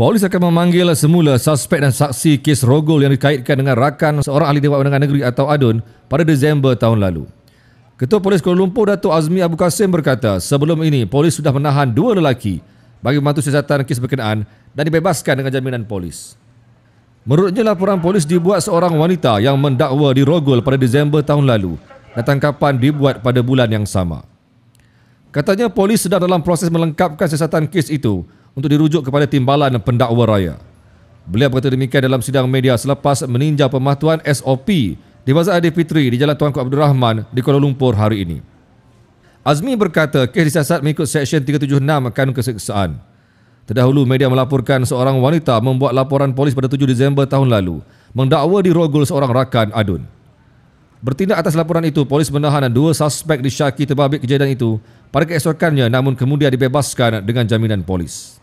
Polis akan memanggil semula suspek dan saksi kes rogol yang dikaitkan dengan rakan seorang ahli Dewan Undangan Negeri atau ADUN pada Disember tahun lalu. Ketua Polis Kuala Lumpur Datuk Azmi Abu Kasim berkata, sebelum ini polis sudah menahan dua lelaki bagi membantu siasatan kes berkenaan dan dibebaskan dengan jaminan polis. Menurutnya laporan polis dibuat seorang wanita yang mendakwa dirogol pada Disember tahun lalu dan tangkapan dibuat pada bulan yang sama. Katanya polis sedang dalam proses melengkapkan siasatan kes itu untuk dirujuk kepada timbalan pendakwa raya. Beliau berkata demikian dalam sidang media selepas meninjau pematuhan SOP di Bazar Adi Fitri di Jalan Tuanku Abdul Rahman di Kuala Lumpur hari ini. Azmi berkata kes disiasat mengikut Seksyen 376 Kanun Keseksaan. Terdahulu media melaporkan seorang wanita membuat laporan polis pada 7 Disember tahun lalu mengdakwa dirogol seorang rakan adun. Bertindak atas laporan itu, polis menahan dua suspek disyaki terbabit kejadian itu pada keesokannya namun kemudian dibebaskan dengan jaminan polis.